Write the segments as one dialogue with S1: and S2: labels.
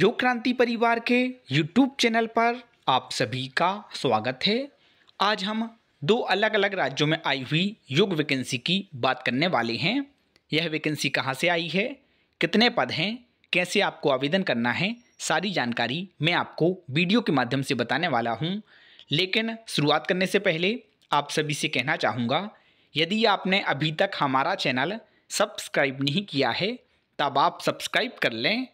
S1: योग क्रांति परिवार के यूट्यूब चैनल पर आप सभी का स्वागत है आज हम दो अलग अलग राज्यों में आई हुई योग वैकेंसी की बात करने वाले हैं यह वैकेंसी कहाँ से आई है कितने पद हैं कैसे आपको आवेदन करना है सारी जानकारी मैं आपको वीडियो के माध्यम से बताने वाला हूँ लेकिन शुरुआत करने से पहले आप सभी से कहना चाहूँगा यदि आपने अभी तक हमारा चैनल सब्सक्राइब नहीं किया है तब आप सब्सक्राइब कर लें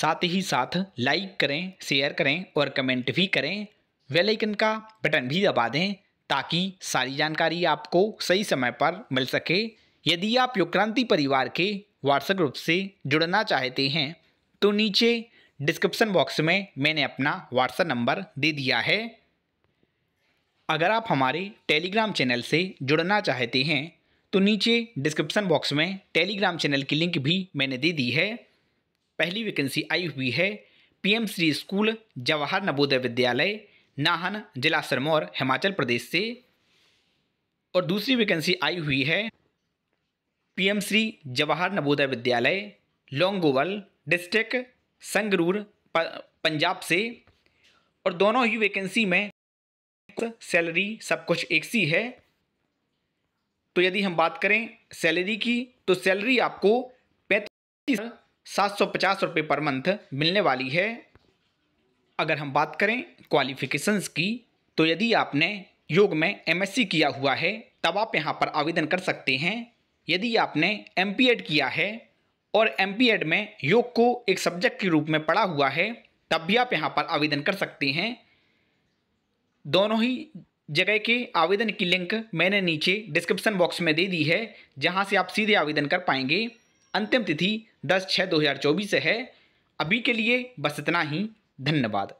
S1: साथ ही साथ लाइक करें शेयर करें और कमेंट भी करें वेल आइकन का बटन भी दबा दें ताकि सारी जानकारी आपको सही समय पर मिल सके यदि आप योग परिवार के व्हाट्सएप ग्रुप से जुड़ना चाहते हैं तो नीचे डिस्क्रिप्शन बॉक्स में मैंने अपना व्हाट्सएप नंबर दे दिया है अगर आप हमारे टेलीग्राम चैनल से जुड़ना चाहते हैं तो नीचे डिस्क्रिप्शन बॉक्स में टेलीग्राम चैनल की लिंक भी मैंने दे दी है पहली वैकेंसी आई हुई है एम श्री स्कूल जवाहर नवोदय विद्यालय नाहन जिला सरमौर हिमाचल प्रदेश से और दूसरी वैकेंसी आई हुई है एम श्री जवाहर नवोदय विद्यालय लोंगोवल डिस्ट्रिक्ट संगरूर पंजाब से और दोनों ही वैकेंसी में सैलरी सब कुछ एक सी है तो यदि हम बात करें सैलरी की तो सैलरी आपको पैंतीस सात सौ पचास रुपये पर मंथ मिलने वाली है अगर हम बात करें क्वालिफिकेशंस की तो यदि आपने योग में एमएससी किया हुआ है तब आप यहाँ पर आवेदन कर सकते हैं यदि आपने एम किया है और एम में योग को एक सब्जेक्ट के रूप में पढ़ा हुआ है तब भी आप यहाँ पर आवेदन कर सकते हैं दोनों ही जगह के आवेदन की लिंक मैंने नीचे डिस्क्रिप्शन बॉक्स में दे दी है जहाँ से आप सीधे आवेदन कर पाएंगे अंतिम तिथि दस छः दो हज़ार चौबीस से है अभी के लिए बस इतना ही धन्यवाद